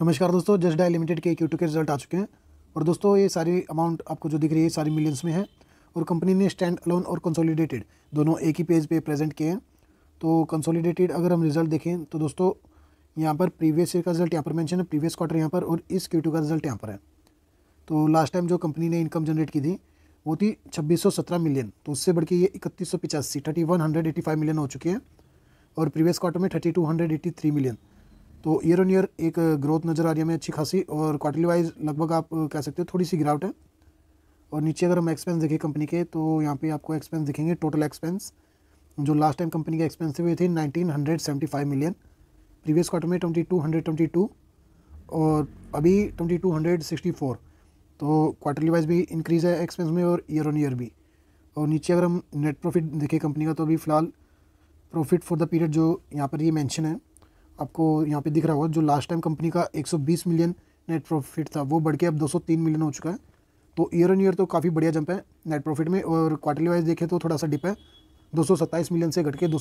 नमस्कार दोस्तों Just Dial limited के यूट्यूब के रिजल्ट आ चुके हैं और दोस्तों ये सारी अमाउंट आपको जो दिख रही है सारी मिलियंस में है और कंपनी ने स्टैंड अलोन और कंसोलिडेटेड दोनों एक ही पेज पे प्रेजेंट किए हैं तो कंसोलिडेटेड अगर हम रिजल्ट देखें तो दोस्तों यहाँ पर प्रीवियस ईयर का रिजल्ट यहाँ पर मैंशन है प्रीवियस क्वार्टर यहाँ पर और इस क्यू का रिजल्ट यहाँ पर है तो लास्ट टाइम जो कंपनी ने इनकम जनरेट की थी वो थी छब्बीस मिलियन तो उससे बढ़ के ये इकतीस सौ मिलियन हो चुके हैं और प्रीवियस क्वार्टर में थर्टी मिलियन तो ईयर ऑन ईयर एक ग्रोथ uh, नज़र आ रही है हमें अच्छी खासी और क्वार्टरली वाइज लगभग आप uh, कह सकते हो थोड़ी सी गिरावट है और नीचे अगर हम एक्सपेंस देखें कंपनी के तो यहाँ पे आपको एक्सपेंस दिखेंगे टोटल एक्सपेंस जो लास्ट टाइम कंपनी के एक्सपेंसिव हुए थे फाइव मिलियन प्रीवियस क्वार्टर में टू और अभी फोर तो क्वार्टरली वाइज भी इंक्रीज़ है एक्सपेंस में और ईयर ऑन ईयर भी और नीचे अगर हम नेट प्रॉफिट देखें कंपनी का तो अभी फ़िलहाल प्रॉफिट फॉर द पीरियड जो यहाँ पर ये मेंशन है आपको यहाँ पे दिख रहा होगा जो लास्ट टाइम कंपनी का 120 मिलियन नेट प्रॉफिट था वो बढ़ के अब 203 मिलियन हो चुका है तो ईयर ऑन ईयर तो काफ़ी बढ़िया जंप है नेट प्रॉफिट में और क्वार्टरली वाइज देखें तो थोड़ा सा डिप है दो मिलियन से घट के दो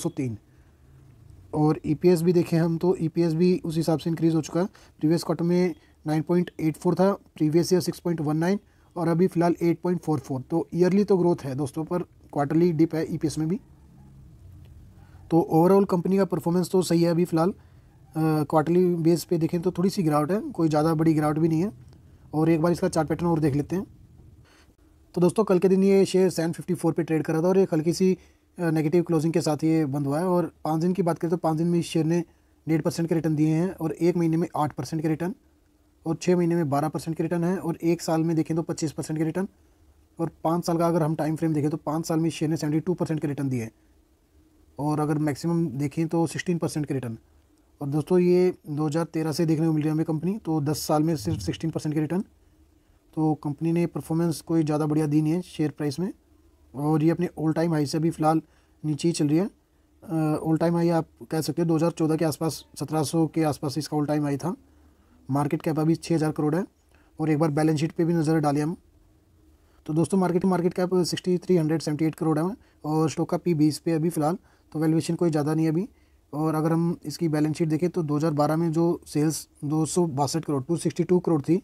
और ई e भी देखें हम तो ई e भी उस हिसाब से इंक्रीज़ हो चुका है प्रीवियस क्वार्टर में 9.84 था प्रीवियस ईयर 6.19 और अभी फ़िलहाल 8.44 तो ईयरली तो ग्रोथ है दोस्तों पर क्वार्टरली डिप है ई e में भी तो ओवरऑल कंपनी का परफॉर्मेंस तो सही है अभी फ़िलहाल क्वार्टरली बेस पे देखें तो थोड़ी सी गिरावट है कोई ज़्यादा बड़ी गिरावट भी नहीं है और एक बार इसका चार्ट पैटर्न और देख लेते हैं तो दोस्तों कल के दिन ये शेयर सैन फिफ्टी फोर पर ट्रेड करा था और एक हल्की सी नेगेटिव क्लोजिंग के साथ ये बंद हुआ है और पाँच दिन की बात करें तो पाँच दिन में इस शेयर ने डेढ़ परसेंट के रिटर्न दिए हैं और एक महीने में आठ परसेंट के रिटर्न और छः महीने में बारह परसेंट के रिटर्न है और एक साल में देखें तो पच्चीस परसेंट के रिटर्न और पाँच साल का अगर हम टाइम फ्रेम देखें तो पाँच साल में इस शेयर ने सेवेंटी टू परसेंट के रिटर्न दिए और अगर मैक्सिमम देखें तो सिक्सटीन परसेंट के रिटर्न और दोस्तों ये 2013 से देखने को मिल रही है हमें कंपनी तो 10 साल में सिर्फ 16 परसेंट के रिटर्न तो कंपनी ने परफॉर्मेंस कोई ज़्यादा बढ़िया दी नहीं है शेयर प्राइस में और ये अपने ऑल टाइम हाई से अभी फ़िलहाल नीचे ही चल रही है ऑल टाइम हाई आप कह सकते हो 2014 के आसपास 1700 के आसपास इसका ऑल टाइम हाई था मार्केट कैप अभी छः करोड़ है और एक बार बैलेंस शीट पर भी नज़र डाले हम तो दोस्तों market market cap sixty three hundred seventy eight crore है और स्टॉक का पी बीस पे अभी फ़िलहाल तो वैल्यूशन कोई ज़्यादा नहीं अभी और अगर हम इसकी बैलेंस शीट देखें तो 2012 में जो सेल्स दो करोड़ 262 करोड़ थी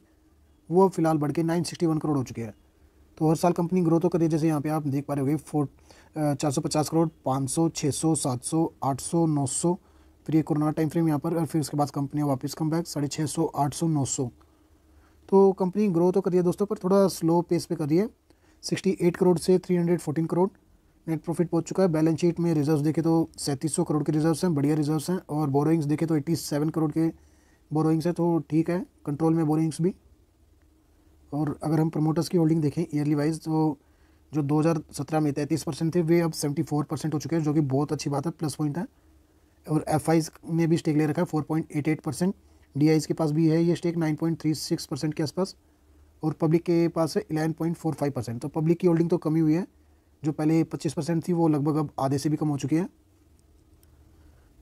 वो अब फिलहाल बढ़ के 961 करोड़ हो चुके हैं तो हर साल कंपनी ग्रो तो कर रही है जैसे यहाँ पे आप देख पा रहे हो गए फोर चार सौ पचास करोड़ पाँच सौ छः सौ सात सौ आठ सौ नौ सौ फिर ये कोरोना टाइम फ्रेम यहाँ पर और फिर उसके बाद कंपनी वापस कम बैक साढ़े छः सौ आठ सौ नौ सौ तो कंपनी ग्रो तो कर रही है दोस्तों पर थोड़ा स्लो पेस पर कर रही है सिक्सटी एट करोड़ से three hundred fourteen crore net profit पहुंच चुका है बैलेंस शीट में रिजर्व्स देखे तो सैंतीस करोड़ के रिजर्व्स हैं बढ़िया रिजर्व्स हैं और बोरोइंग्स देखे तो एट्टी सेवन करोड़ के बोरोइंग्स हैं तो ठीक है कंट्रोल में बोरोइंग्स भी और अगर हम प्रमोटर्स की होल्डिंग देखें ईयरली वाइज तो जो 2017 में तैंतीस परसेंट थे वे अब 74 परसेंट हो चुके हैं जो कि बहुत अच्छी बात है प्लस पॉइंट है और एफ ने भी स्टेक ले रखा है four point eight eight percent D के पास भी है ये stake nine point three six percent के आसपास और पब्लिक के पास है eleven point four five percent तो पब्लिक की होल्डिंग तो कमी हुई है जो पहले 25 परसेंट थी वो लगभग अब आधे से भी कम हो चुकी है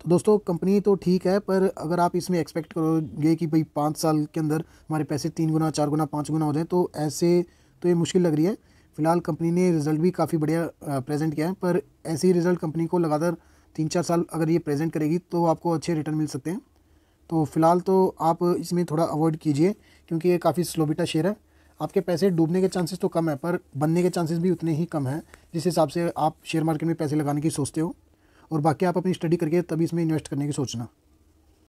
तो दोस्तों कंपनी तो ठीक है पर अगर आप इसमें एक्सपेक्ट करोगे कि भाई पाँच साल के अंदर हमारे पैसे तीन गुना चार गुना पाँच गुना हो जाए तो ऐसे तो ये मुश्किल लग रही है फिलहाल कंपनी ने रिज़ल्ट भी काफ़ी बढ़िया प्रेजेंट किया है पर ऐसे ही रिज़ल्ट कंपनी को लगातार तीन चार साल अगर ये प्रेजेंट करेगी तो आपको अच्छे रिटर्न मिल सकते हैं तो फिलहाल तो आप इसमें थोड़ा अवॉइड कीजिए क्योंकि ये काफ़ी स्लोबिटा शेयर है आपके पैसे डूबने के चांसेस तो कम है पर बनने के चांसेस भी उतने ही कम हैं जिस हिसाब से आप शेयर मार्केट में पैसे लगाने की सोचते हो और बाकी आप अपनी स्टडी करके तभी इसमें इन्वेस्ट करने की सोचना